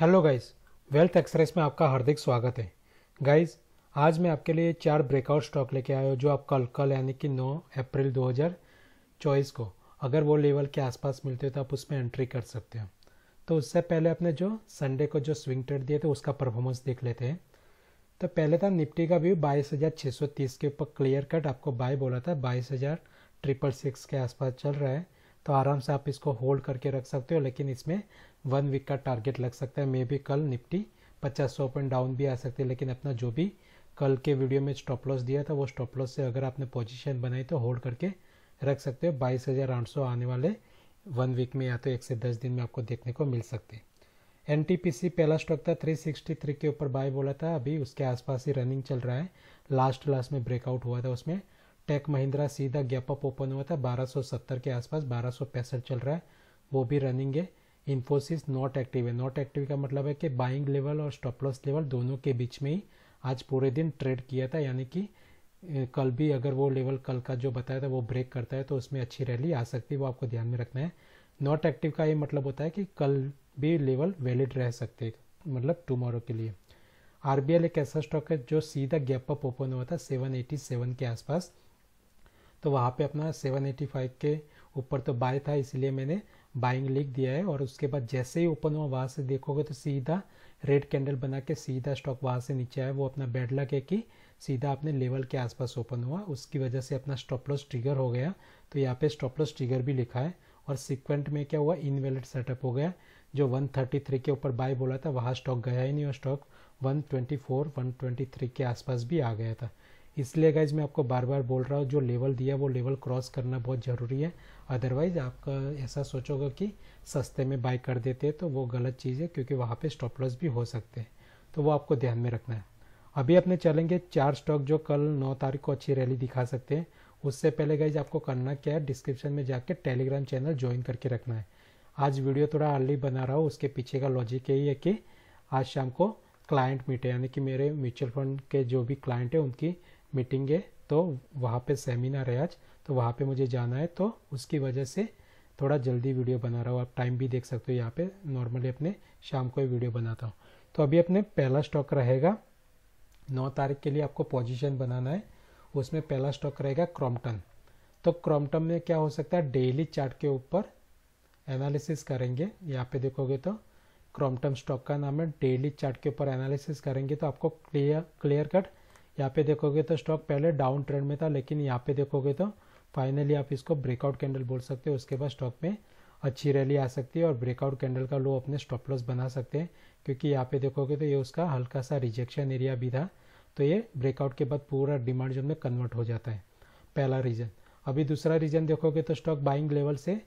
hello guys wealth express में आपका हार्दिक स्वागत है गाइस आज मैं आपके लिए चार ब्रेकआउट स्टॉक लेके आया हूँ जो आप कल कल यानी कि 9 अप्रैल 2024 को अगर वो लेवल के आसपास मिलते हो तो आप उसमें एंट्री कर सकते हो तो उससे पहले अपने जो संडे को जो स्विंग ट्रेड दिए थे उसका परफॉर्मेंस देख लेते हैं तो पहले था निफ्टी का व्यू बाईस हज़ार छः सौ तीस के ऊपर क्लियर कट आपको बाय बोला था बाईस हज़ार ट्रिपल सिक्स के आसपास चल रहा है तो आराम से आप इसको होल्ड करके रख सकते हो लेकिन इसमें वन वीक का टारगेट लग सकता है मे बी कल निफ्टी पचास सौ पॉइंट डाउन भी आ सकती है लेकिन अपना जो भी कल के वीडियो में स्टॉप लॉस दिया था वो स्टॉप लॉस से अगर आपने पोजीशन बनाई तो होल्ड करके रख सकते हो बाईस हज़ार आठ सौ आने वाले वन वीक में या तो एक से दस दिन में आपको देखने को मिल सकते हैं एन पहला स्टॉक था 363 के ऊपर बाय बोला था अभी उसके आसपास ही रनिंग चल रहा है लास्ट लास्ट में ब्रेकआउट हुआ था उसमें टेक महिंद्रा सीधा गैप अप ओपन हुआ था 1270 के आसपास बारह चल रहा है वो भी रनिंग है इन्फोसिस नॉट एक्टिव है नॉट एक्टिव का मतलब है कि बाइंग लेवल और स्टॉप लॉस लेवल दोनों के बीच में ही आज पूरे दिन ट्रेड किया था यानी कि कल भी अगर वो लेवल कल का जो बताया था वो ब्रेक करता है तो उसमें अच्छी रैली आ सकती है वो आपको ध्यान में रखना है नॉट एक्टिव का ये मतलब होता है कि कल भी लेवल वैलिड रह सकते मतलब टुमारो के लिए आर एक ऐसा स्टॉक है जो सीधा गैप अप ओपन हुआ था 787 के आसपास तो वहाँ पे अपना 785 के ऊपर तो बाय था इसलिए मैंने बाइंग लिख दिया है और उसके बाद जैसे ही ओपन हुआ वहाँ से देखोगे तो सीधा रेड कैंडल बना के सीधा स्टॉक वहाँ से नीचे आया वो अपना बैड लक है कि सीधा अपने लेवल के आसपास ओपन हुआ उसकी वजह से अपना स्टॉप लॉस ट्रिगर हो गया तो यहाँ पे स्टॉप लॉस ट्रिगर भी लिखा है और सिक्वेंट में क्या हुआ इनवेलिड सेटअप हो गया जो 133 के ऊपर बाय बोला था वहाँ स्टॉक गया ही नहीं और स्टॉक 124 123 के आसपास भी आ गया था इसलिए गाइज मैं आपको बार बार बोल रहा हूँ जो लेवल दिया वो लेवल क्रॉस करना बहुत ज़रूरी है अदरवाइज़ आपका ऐसा सोचोगे कि सस्ते में बाई कर देते हैं तो वो गलत चीज़ है क्योंकि वहाँ पे स्टॉप लॉस भी हो सकते हैं तो वो आपको ध्यान में रखना है अभी अपने चलेंगे चार स्टॉक जो कल नौ तारीख को अच्छी रैली दिखा सकते हैं उससे पहले गाइज आपको करना क्या है डिस्क्रिप्शन में जाके टेलीग्राम चैनल ज्वाइन करके रखना है आज वीडियो थोड़ा अर्ली बना रहा हूँ उसके पीछे का लॉजिक यही है कि आज शाम को क्लाइंट मीट है यानी कि मेरे म्यूचुअल फंड के जो भी क्लाइंट है उनकी मीटिंग है तो वहाँ पे सेमिनार है आज तो वहाँ पे मुझे जाना है तो उसकी वजह से थोड़ा जल्दी वीडियो बना रहा हूँ आप टाइम भी देख सकते हो यहाँ पे नॉर्मली अपने शाम को ही वीडियो बनाता हूँ तो अभी अपने पहला स्टॉक रहेगा नौ तारीख के लिए आपको पोजिशन बनाना है उसमें पहला स्टॉक रहेगा क्रॉम्पटन तो क्रॉम्पटन में क्या हो सकता है डेली चार्ट के ऊपर एनालिसिस करेंगे यहाँ पे देखोगे तो क्रॉम्पटन स्टॉक का नाम है डेली चार्ट के ऊपर एनालिसिस करेंगे तो आपको क्लियर क्लियर कट यहाँ पे देखोगे तो स्टॉक पहले डाउन ट्रेंड में था लेकिन यहाँ पे देखोगे तो फाइनली आप इसको ब्रेकआउट कैंडल बोल सकते हो उसके बाद स्टॉक में अच्छी रैली आ सकती है और ब्रेकआउट कैंडल का लो अपने स्टॉप लॉस बना सकते हैं क्योंकि यहाँ पे देखोगे तो ये उसका हल्का सा रिजेक्शन एरिया भी था तो ये ब्रेकआउट के बाद पूरा डिमांड जोन में कन्वर्ट हो जाता है पहला रीजन अभी दूसरा रीजन देखोगे तो स्टॉक बाइंग लेवल से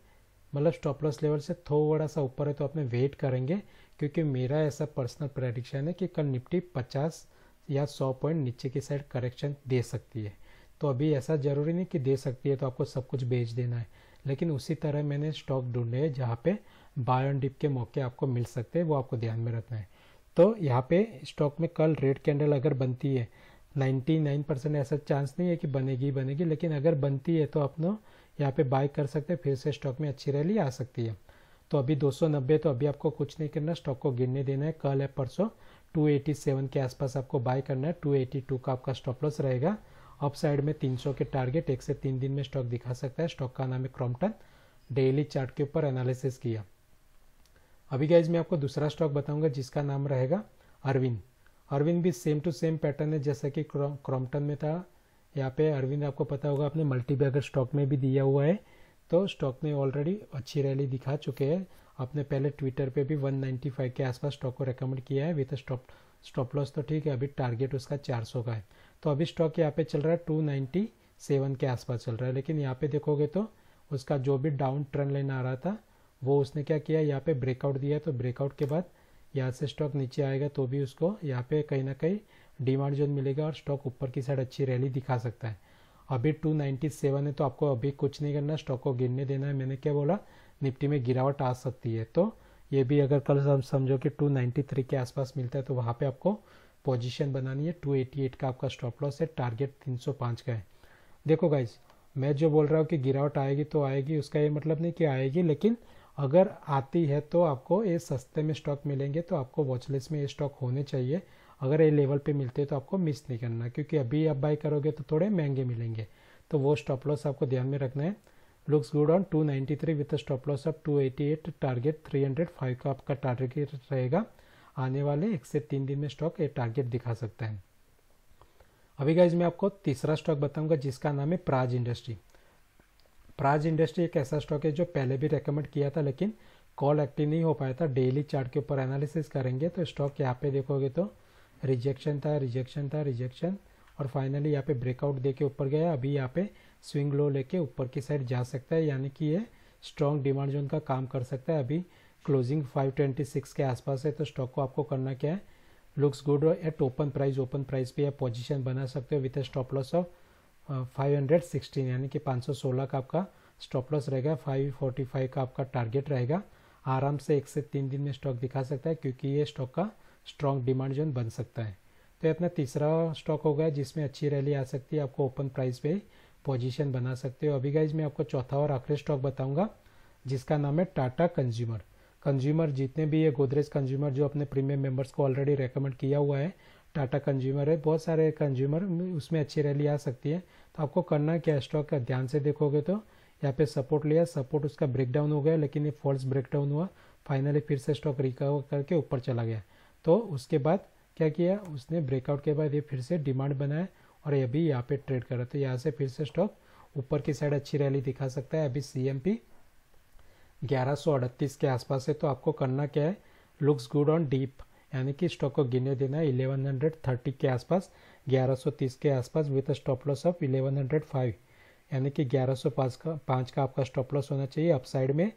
मतलब स्टॉप लॉस लेवल से थोड़ा सा ऊपर है तो अपने वेट करेंगे क्योंकि मेरा ऐसा पर्सनल प्रेडिक्शन है कि कल निफ्टी पचास या सौ पॉइंट नीचे की साइड करेक्शन दे सकती है तो अभी ऐसा ज़रूरी नहीं कि दे सकती है तो आपको सब कुछ बेच देना है लेकिन उसी तरह मैंने स्टॉक ढूंढे है जहाँ पे बाय ऑन डिप के मौके आपको मिल सकते हैं वो आपको ध्यान में रखना है तो यहाँ पे स्टॉक में कल रेड कैंडल अगर बनती है नाइन परसेंट ऐसा चांस नहीं है कि बनेगी बनेगी लेकिन अगर बनती है तो आप यहाँ पे बाय कर सकते हैं फिर से स्टॉक में अच्छी रैली आ सकती है तो अभी 290 तो अभी आपको कुछ नहीं करना स्टॉक को गिरने देना है कल है परसों 287 के आसपास आपको बाय करना है 282 का आपका स्टॉप लॉस रहेगा अप साइड में 300 के टारगेट एक से तीन दिन में स्टॉक दिखा सकता है स्टॉक का नाम है क्रॉम्पटन डेली चार्ट के ऊपर एनालिसिस किया अभी गाइज मैं आपको दूसरा स्टॉक बताऊंगा जिसका नाम रहेगा अरविंद अरविंद भी सेम टू सेम पैटर्न है जैसा कि क्रॉम्पटन में था यहाँ पे अरविंद आपको पता होगा आपने मल्टीबैगर स्टॉक में भी दिया हुआ है तो स्टॉक में ऑलरेडी अच्छी रैली दिखा चुके हैं आपने पहले ट्विटर पे भी 195 के आसपास स्टॉक को रेकमेंड किया है विथ स्टॉप स्टॉप लॉस तो ठीक है अभी टारगेट उसका 400 का है तो अभी स्टॉक यहाँ पे चल रहा है 297 के आसपास चल रहा है लेकिन यहाँ पे देखोगे तो उसका जो भी डाउन ट्रेंड लाइन आ रहा था वो उसने क्या किया यहाँ पे ब्रेकआउट दिया तो ब्रेकआउट के बाद यहाँ से स्टॉक नीचे आएगा तो भी उसको यहाँ पे कहीं ना कहीं डिमांड जोन मिलेगा और स्टॉक ऊपर की साइड अच्छी रैली दिखा सकता है अभी 297 है तो आपको अभी कुछ नहीं करना स्टॉक को गिरने देना है मैंने क्या बोला निफ्टी में गिरावट आ सकती है तो ये भी अगर कल हम समझो कि 293 के आसपास मिलता है तो वहाँ पे आपको पोजीशन बनानी है 288 का आपका स्टॉप लॉस है टारगेट 305 का है देखो गाइज मैं जो बोल रहा हूँ कि गिरावट आएगी तो आएगी उसका ये मतलब नहीं कि आएगी लेकिन अगर आती है तो आपको ये सस्ते में स्टॉक मिलेंगे तो आपको वॉचलेस में ये स्टॉक होने चाहिए अगर ये लेवल पे मिलते हैं तो आपको मिस नहीं करना क्योंकि अभी आप बाई करोगे तो थोड़े महंगे मिलेंगे तो वो स्टॉप लॉस आपको ध्यान में रखना है looks good on 293 with stop loss of 288 target 300 five का आपका टारगेट रहेगा आने वाले एक से तीन दिन में स्टॉक ये टारगेट दिखा सकता है अभी गाइज मैं आपको तीसरा स्टॉक बताऊंगा जिसका नाम है प्राज इंडस्ट्री प्राज इंडस्ट्री एक ऐसा स्टॉक है जो पहले भी रेकमेंड किया था लेकिन कॉल एक्टिव नहीं हो पाया था डेली चार्ट के ऊपर एनालिसिस करेंगे तो स्टॉक यहाँ पे देखोगे तो रिजेक्शन था रिजेक्शन था रिजेक्शन और फाइनली यहाँ पे ब्रेकआउट देके ऊपर गया अभी यहाँ पे स्विंग लो लेके ऊपर की साइड जा सकता है यानी कि ये स्ट्रॉन्ग डिमांड जोन का काम कर सकता है अभी क्लोजिंग 526 के आसपास है तो स्टॉक को आपको करना क्या है looks good at open price open price पे आप पोजीशन बना सकते हो with a stop loss of 516 यानी कि 516 का आपका स्टॉप लॉस रहेगा 545 का आपका टारगेट रहेगा आराम से एक से तीन दिन में स्टॉक दिखा सकता है क्योंकि ये स्टॉक का स्ट्रॉन्ग डिमांड जोन बन सकता है तो ये अपना तीसरा स्टॉक होगा जिसमें अच्छी रैली आ सकती है आपको ओपन प्राइस पे पोजीशन बना सकते हो अभी गाइज मैं आपको चौथा और आखिरी स्टॉक बताऊंगा जिसका नाम है टाटा कंज्यूमर कंज्यूमर जितने भी ये गोदरेज कंज्यूमर जो अपने प्रीमियम मेंबर्स को ऑलरेडी रेकमेंड किया हुआ है टाटा कंज्यूमर है बहुत सारे कंज्यूमर उसमें अच्छी रैली आ सकती है तो आपको करना क्या स्टॉक का ध्यान से देखोगे तो यहाँ पे सपोर्ट लिया सपोर्ट उसका ब्रेकडाउन हो गया लेकिन ये फॉल्स ब्रेकडाउन हुआ फाइनली फिर से स्टॉक रिकवर करके ऊपर चला गया तो उसके बाद क्या किया उसने ब्रेकआउट के बाद ये फिर से डिमांड बनाया और ये भी यहाँ पे ट्रेड कर रहा तो यहाँ से फिर से स्टॉक ऊपर की साइड अच्छी रैली दिखा सकता है अभी सी एम पी के आसपास है तो आपको करना क्या है लुक्स गुड ऑन डीप यानी कि स्टॉक को गिने देना है इलेवन के आसपास 1130 के आसपास विथ स्टॉप लॉस ऑफ 1105 यानी कि 1105 का पाँच का आपका स्टॉप लॉस होना चाहिए अपसाइड में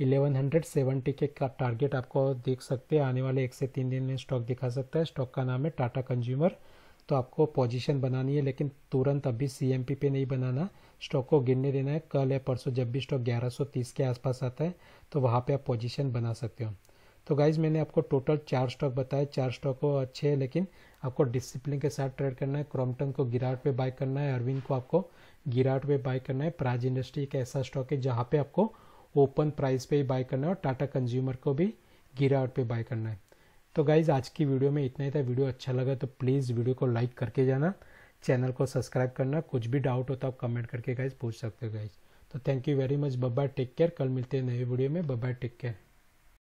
1170 के का टारगेट आपको देख सकते हैं आने वाले एक से तीन दिन में स्टॉक दिखा सकता है स्टॉक का नाम है टाटा कंज्यूमर तो आपको पोजीशन बनानी है लेकिन तुरंत अभी सीएमपी पे नहीं बनाना स्टॉक को गिरने देना है कल या परसों जब भी स्टॉक 1130 के आसपास आता है तो वहाँ पे आप पोजीशन बना सकते हो तो गाइज मैंने आपको टोटल चार स्टॉक बताए चार स्टॉक को अच्छे हैं लेकिन आपको डिसिप्लिन के साथ ट्रेड करना है क्रॉम्पटन को गिराट पे बाय करना है अरविंद को आपको गिराट पे बाय करना है प्राज इंडस्ट्री एक ऐसा स्टॉक है जहाँ पे आपको ओपन प्राइस पे ही बाय करना है और टाटा कंज्यूमर को भी गिरावट पे बाय करना है तो गाइज आज की वीडियो में इतना ही था वीडियो अच्छा लगा तो प्लीज़ वीडियो को लाइक करके जाना चैनल को सब्सक्राइब करना कुछ भी डाउट हो तो आप कमेंट करके गाइज पूछ सकते हो गाइज तो थैंक यू वेरी मच बब्बा टेक केयर कल मिलते हैं नए वीडियो में बब्बा टेक केयर